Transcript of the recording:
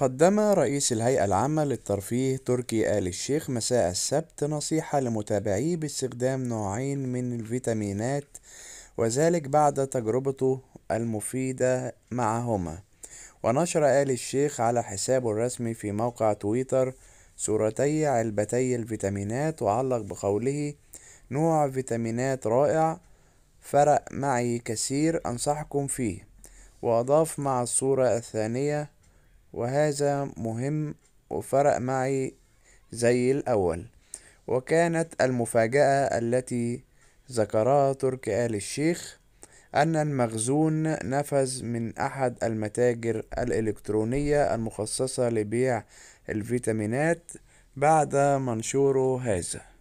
قدم رئيس الهيئة العامة للترفيه تركي آل الشيخ مساء السبت نصيحة لمتابعيه باستخدام نوعين من الفيتامينات وذلك بعد تجربته المفيدة معهما ونشر آل الشيخ على حسابه الرسمي في موقع تويتر صورتي علبتي الفيتامينات وعلق بقوله نوع فيتامينات رائع فرق معي كثير أنصحكم فيه وأضاف مع الصورة الثانية وهذا مهم وفرق معي زي الأول وكانت المفاجأة التي ذكرها ترك آل الشيخ أن المخزون نفذ من أحد المتاجر الإلكترونية المخصصة لبيع الفيتامينات بعد منشوره هذا